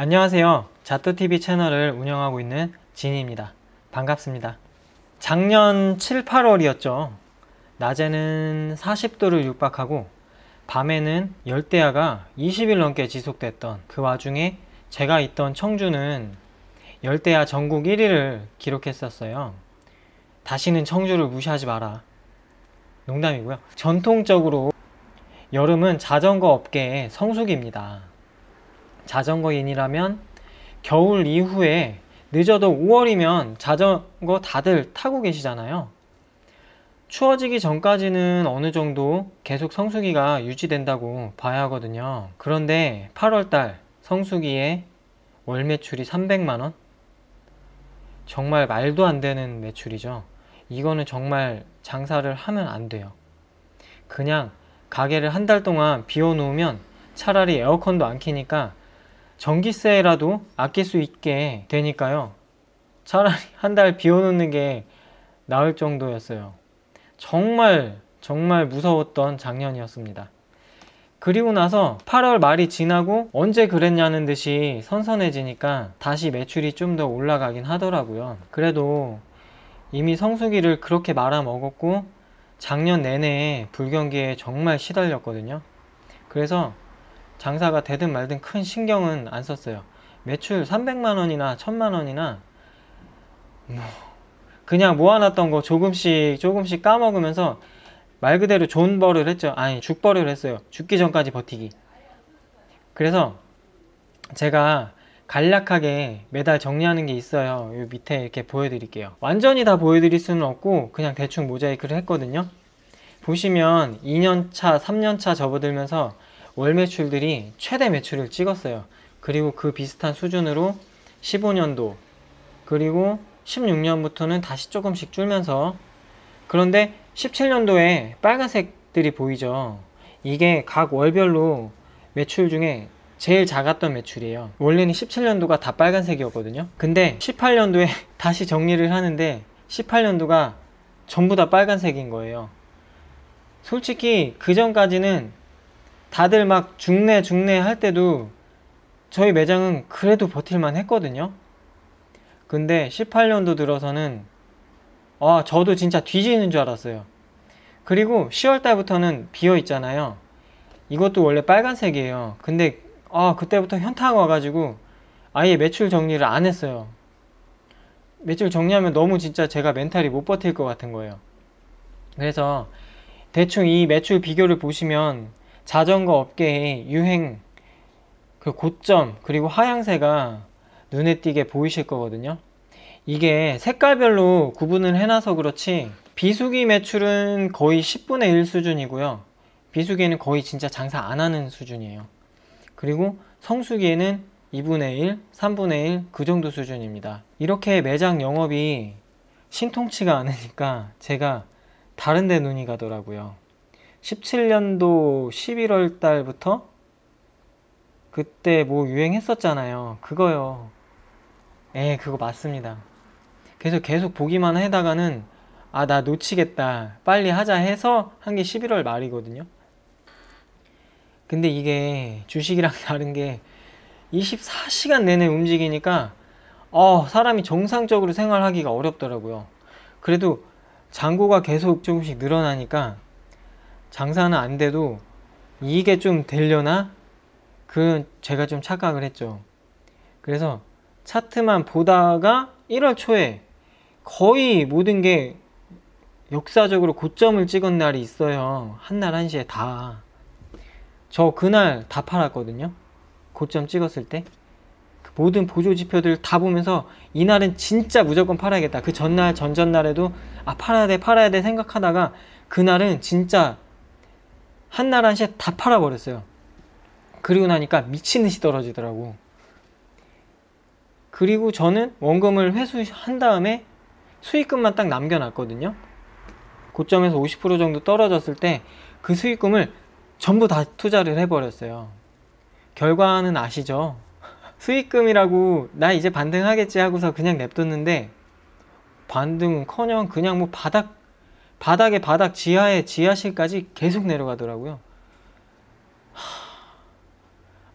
안녕하세요. 자투TV 채널을 운영하고 있는 진입니다. 반갑습니다. 작년 7, 8월이었죠. 낮에는 40도를 육박하고 밤에는 열대야가 20일 넘게 지속됐던 그 와중에 제가 있던 청주는 열대야 전국 1위를 기록했었어요. 다시는 청주를 무시하지 마라. 농담이고요. 전통적으로 여름은 자전거 업계의 성수기입니다. 자전거인이라면 겨울 이후에 늦어도 5월이면 자전거 다들 타고 계시잖아요. 추워지기 전까지는 어느 정도 계속 성수기가 유지된다고 봐야 하거든요. 그런데 8월달 성수기에 월 매출이 300만원? 정말 말도 안 되는 매출이죠. 이거는 정말 장사를 하면 안 돼요. 그냥 가게를 한 달 동안 비워놓으면 차라리 에어컨도 안 키니까 전기세라도 아낄 수 있게 되니까요. 차라리 한 달 비워놓는 게 나을 정도였어요. 정말 정말 무서웠던 작년이었습니다. 그리고 나서 8월 말이 지나고 언제 그랬냐는 듯이 선선해지니까 다시 매출이 좀 더 올라가긴 하더라고요. 그래도 이미 성수기를 그렇게 말아먹었고 작년 내내 불경기에 정말 시달렸거든요. 그래서 장사가 되든 말든 큰 신경은 안 썼어요. 매출 300만 원이나 1000만 원이나 뭐 그냥 모아놨던 거 조금씩 조금씩 까먹으면서 말 그대로 존버를 했죠. 아니 죽버를 했어요. 죽기 전까지 버티기. 그래서 제가 간략하게 매달 정리하는 게 있어요. 이 밑에 이렇게 보여드릴게요. 완전히 다 보여드릴 수는 없고 그냥 대충 모자이크를 했거든요. 보시면 2년차, 3년차 접어들면서 월 매출들이 최대 매출을 찍었어요. 그리고 그 비슷한 수준으로 15년도 그리고 16년부터는 다시 조금씩 줄면서 그런데 17년도에 빨간색들이 보이죠. 이게 각 월별로 매출 중에 제일 작았던 매출이에요. 원래는 17년도가 다 빨간색이었거든요. 근데 18년도에 다시 정리를 하는데 18년도가 전부 다 빨간색인 거예요. 솔직히 그 전까지는 다들 막 중내 중내 할 때도 저희 매장은 그래도 버틸만 했거든요. 근데 18년도 들어서는 아 저도 진짜 뒤지는 줄 알았어요. 그리고 10월 달부터는 비어 있잖아요. 이것도 원래 빨간색이에요. 근데 아 그때부터 현타가 와가지고 아예 매출 정리를 안 했어요. 매출 정리하면 너무 진짜 제가 멘탈이 못 버틸 것 같은 거예요. 그래서 대충 이 매출 비교를 보시면 자전거 업계의 유행 그 고점 그리고 하향세가 눈에 띄게 보이실 거거든요 이게 색깔별로 구분을 해놔서 그렇지 비수기 매출은 거의 10분의 1 수준이고요 비수기에는 거의 진짜 장사 안 하는 수준이에요 그리고 성수기에는 2분의 1, 3분의 1 그 정도 수준입니다 이렇게 매장 영업이 신통치가 않으니까 제가 다른 데 눈이 가더라고요 17년도 11월 달부터 그때 뭐 유행했었잖아요. 그거요. 예, 그거 맞습니다. 그래서 계속 보기만 해다가는 아, 나 놓치겠다. 빨리 하자 해서 한 게 11월 말이거든요. 근데 이게 주식이랑 다른 게 24시간 내내 움직이니까 어, 사람이 정상적으로 생활하기가 어렵더라고요. 그래도 잔고가 계속 조금씩 늘어나니까 장사는 안 돼도 이익에 좀 되려나? 그 제가 좀 착각을 했죠. 그래서 차트만 보다가 1월 초에 거의 모든 게 역사적으로 고점을 찍은 날이 있어요. 한 날 한시에 다. 저 그날 다 팔았거든요. 고점 찍었을 때. 그 모든 보조 지표들 다 보면서 이날은 진짜 무조건 팔아야겠다. 그 전날, 전전날에도 아, 팔아야 돼, 팔아야 돼 생각하다가 그날은 진짜 한나라시에다 팔아버렸어요. 그리고 나니까 미친 듯이 떨어지더라고. 그리고 저는 원금을 회수한 다음에 수익금만 딱 남겨놨거든요. 고점에서 50% 정도 떨어졌을 때 그 수익금을 전부 다 투자를 해버렸어요. 결과는 아시죠? 수익금이라고 나 이제 반등하겠지 하고서 그냥 냅뒀는데 반등커녕 은 그냥 뭐 바닥 바닥에 바닥 지하에 지하실까지 계속 내려가더라고요.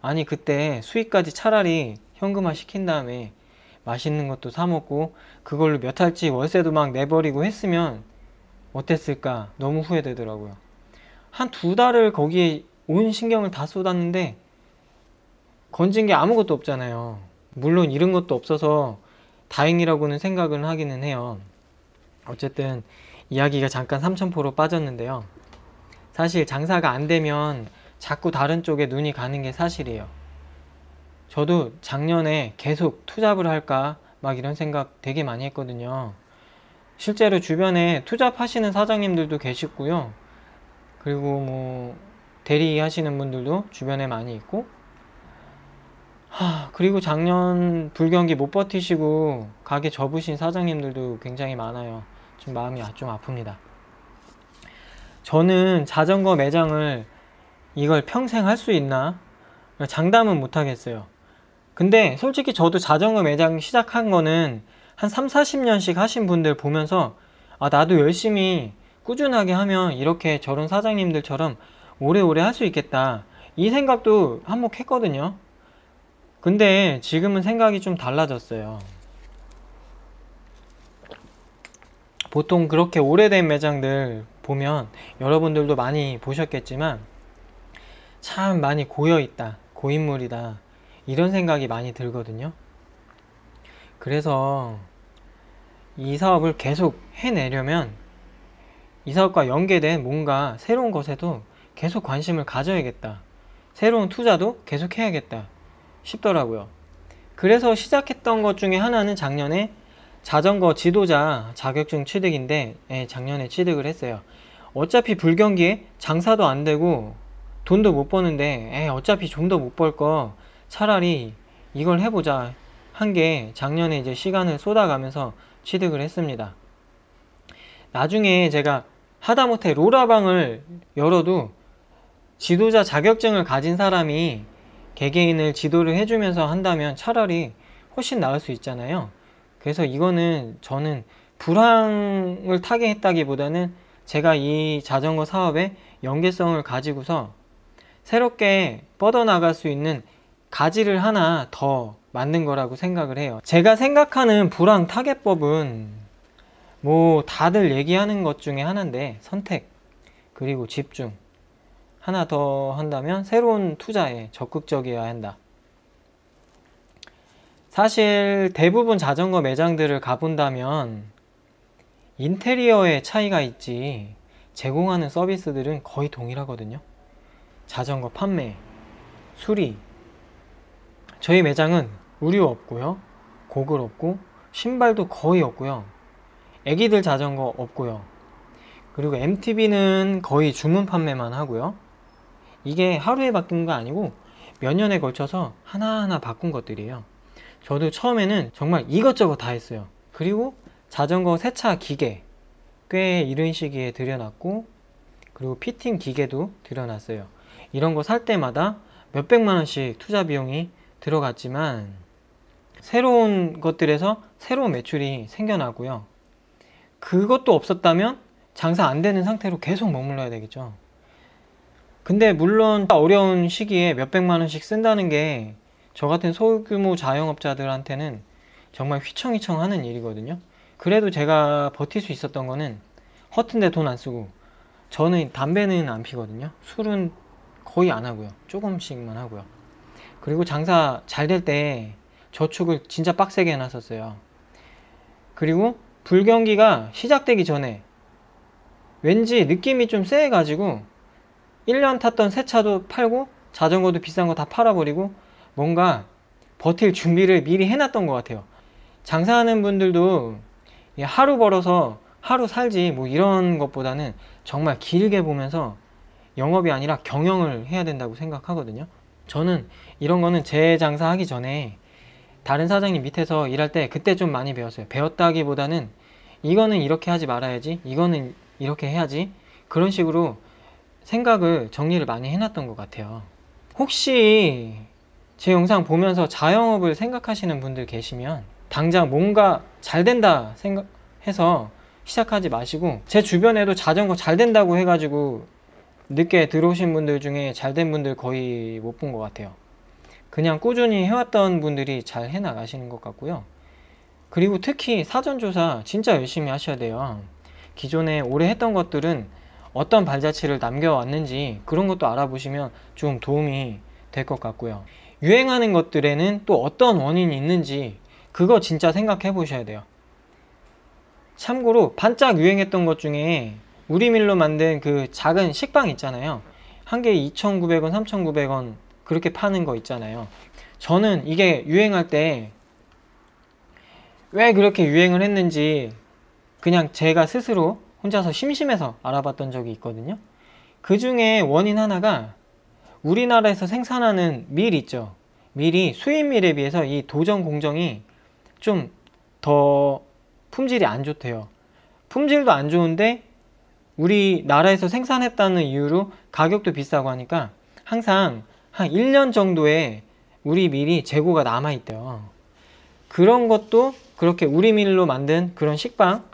아니 그때 수익까지 차라리 현금화 시킨 다음에 맛있는 것도 사 먹고 그걸로 몇 할지 월세도 막 내버리고 했으면 어땠을까 너무 후회되더라고요. 한 두 달을 거기에 온 신경을 다 쏟았는데 건진 게 아무것도 없잖아요. 물론 잃은 것도 없어서 다행이라고는 생각을 하기는 해요. 어쨌든 이야기가 잠깐 3천포로 빠졌는데요. 사실 장사가 안 되면 자꾸 다른 쪽에 눈이 가는 게 사실이에요. 저도 작년에 계속 투잡을 할까 막 이런 생각 되게 많이 했거든요. 실제로 주변에 투잡하시는 사장님들도 계시고요. 그리고 뭐 대리 하시는 분들도 주변에 많이 있고 하, 그리고 작년 불경기 못 버티시고 가게 접으신 사장님들도 굉장히 많아요. 좀 마음이 아, 좀 아픕니다. 저는 자전거 매장을 이걸 평생 할 수 있나? 장담은 못하겠어요. 근데 솔직히 저도 자전거 매장 시작한 거는 한 3, 40년씩 하신 분들 보면서 아, 나도 열심히 꾸준하게 하면 이렇게 저런 사장님들처럼 오래오래 할 수 있겠다. 이 생각도 한몫했거든요. 근데 지금은 생각이 좀 달라졌어요. 보통 그렇게 오래된 매장들 보면 여러분들도 많이 보셨겠지만 참 많이 고여있다 고인물이다 이런 생각이 많이 들거든요 그래서 이 사업을 계속 해내려면 이 사업과 연계된 뭔가 새로운 것에도 계속 관심을 가져야겠다 새로운 투자도 계속 해야겠다 싶더라고요 그래서 시작했던 것 중에 하나는 작년에 자전거 지도자 자격증 취득인데 예, 작년에 취득을 했어요. 어차피 불경기에 장사도 안 되고 돈도 못 버는데 예, 어차피 좀 더 못 벌 거 차라리 이걸 해보자 한 게 작년에 이제 시간을 쏟아가면서 취득을 했습니다. 나중에 제가 하다못해 로라방을 열어도 지도자 자격증을 가진 사람이 개개인을 지도를 해주면서 한다면 차라리 훨씬 나을 수 있잖아요. 그래서 이거는 저는 불황을 타개했다기보다는 제가 이 자전거 사업에 연계성을 가지고서 새롭게 뻗어나갈 수 있는 가지를 하나 더 만든 거라고 생각을 해요. 제가 생각하는 불황 타개법은 뭐 다들 얘기하는 것 중에 하나인데 선택 그리고 집중 하나 더 한다면 새로운 투자에 적극적이어야 한다. 사실 대부분 자전거 매장들을 가본다면 인테리어의 차이가 있지 제공하는 서비스들은 거의 동일하거든요. 자전거 판매, 수리. 저희 매장은 의류 없고요. 고글 없고 신발도 거의 없고요. 애기들 자전거 없고요. 그리고 MTB는 거의 주문 판매만 하고요. 이게 하루에 바뀐 거 아니고 몇 년에 걸쳐서 하나하나 바꾼 것들이에요. 저도 처음에는 정말 이것저것 다 했어요 그리고 자전거 세차 기계 꽤 이른 시기에 들여놨고 그리고 피팅 기계도 들여놨어요 이런 거 살 때마다 몇백만 원씩 투자 비용이 들어갔지만 새로운 것들에서 새로운 매출이 생겨나고요 그것도 없었다면 장사 안 되는 상태로 계속 머물러야 되겠죠 근데 물론 어려운 시기에 몇백만 원씩 쓴다는 게저 같은 소규모 자영업자들한테는 정말 휘청휘청 하는 일이거든요. 그래도 제가 버틸 수 있었던 거는 허튼데 돈 안 쓰고 저는 담배는 안 피거든요. 술은 거의 안 하고요. 조금씩만 하고요. 그리고 장사 잘 될 때 저축을 진짜 빡세게 해놨었어요. 그리고 불경기가 시작되기 전에 왠지 느낌이 좀 세해가지고 1년 탔던 새 차도 팔고 자전거도 비싼 거 다 팔아버리고 뭔가 버틸 준비를 미리 해놨던 것 같아요. 장사하는 분들도 하루 벌어서 하루 살지 뭐 이런 것보다는 정말 길게 보면서 영업이 아니라 경영을 해야 된다고 생각하거든요. 저는 이런 거는 제 장사하기 전에 다른 사장님 밑에서 일할 때 그때 좀 많이 배웠어요. 배웠다기보다는 이거는 이렇게 하지 말아야지, 이거는 이렇게 해야지 그런 식으로 생각을 정리를 많이 해놨던 것 같아요. 혹시 제 영상 보면서 자영업을 생각하시는 분들 계시면 당장 뭔가 잘 된다 생각해서 시작하지 마시고 제 주변에도 자전거 잘 된다고 해가지고 늦게 들어오신 분들 중에 잘 된 분들 거의 못 본 것 같아요 그냥 꾸준히 해왔던 분들이 잘 해나가시는 것 같고요 그리고 특히 사전조사 진짜 열심히 하셔야 돼요 기존에 오래 했던 것들은 어떤 발자취를 남겨왔는지 그런 것도 알아보시면 좀 도움이 될 것 같고요 유행하는 것들에는 또 어떤 원인이 있는지 그거 진짜 생각해 보셔야 돼요. 참고로 반짝 유행했던 것 중에 우리밀로 만든 그 작은 식빵 있잖아요. 한 개에 2,900원, 3,900원 그렇게 파는 거 있잖아요. 저는 이게 유행할 때 왜 그렇게 유행을 했는지 그냥 제가 스스로 혼자서 심심해서 알아봤던 적이 있거든요. 그 중에 원인 하나가 우리나라에서 생산하는 밀 있죠. 밀이 수입밀에 비해서 이 도전 공정이 좀 더 품질이 안 좋대요. 품질도 안 좋은데 우리나라에서 생산했다는 이유로 가격도 비싸고 하니까 항상 한 1년 정도에 우리 밀이 재고가 남아있대요. 그런 것도 그렇게 우리 밀로 만든 그런 식빵,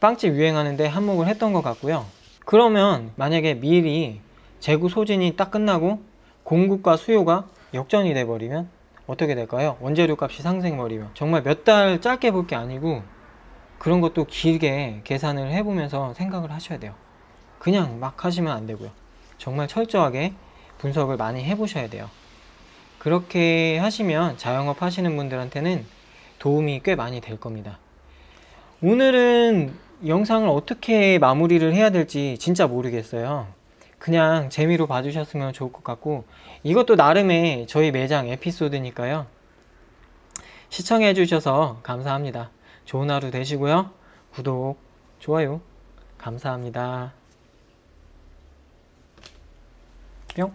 빵집 유행하는데 한몫을 했던 것 같고요. 그러면 만약에 밀이 재고 소진이 딱 끝나고 공급과 수요가 역전이 돼버리면 어떻게 될까요? 원재료 값이 상승해버리면 정말 몇 달 짧게 볼 게 아니고 그런 것도 길게 계산을 해보면서 생각을 하셔야 돼요 그냥 막 하시면 안 되고요 정말 철저하게 분석을 많이 해보셔야 돼요 그렇게 하시면 자영업 하시는 분들한테는 도움이 꽤 많이 될 겁니다 오늘은 영상을 어떻게 마무리를 해야 될지 진짜 모르겠어요 그냥 재미로 봐주셨으면 좋을 것 같고 이것도 나름의 저희 매장 에피소드니까요. 시청해 주셔서 감사합니다. 좋은 하루 되시고요. 구독, 좋아요 감사합니다. 뿅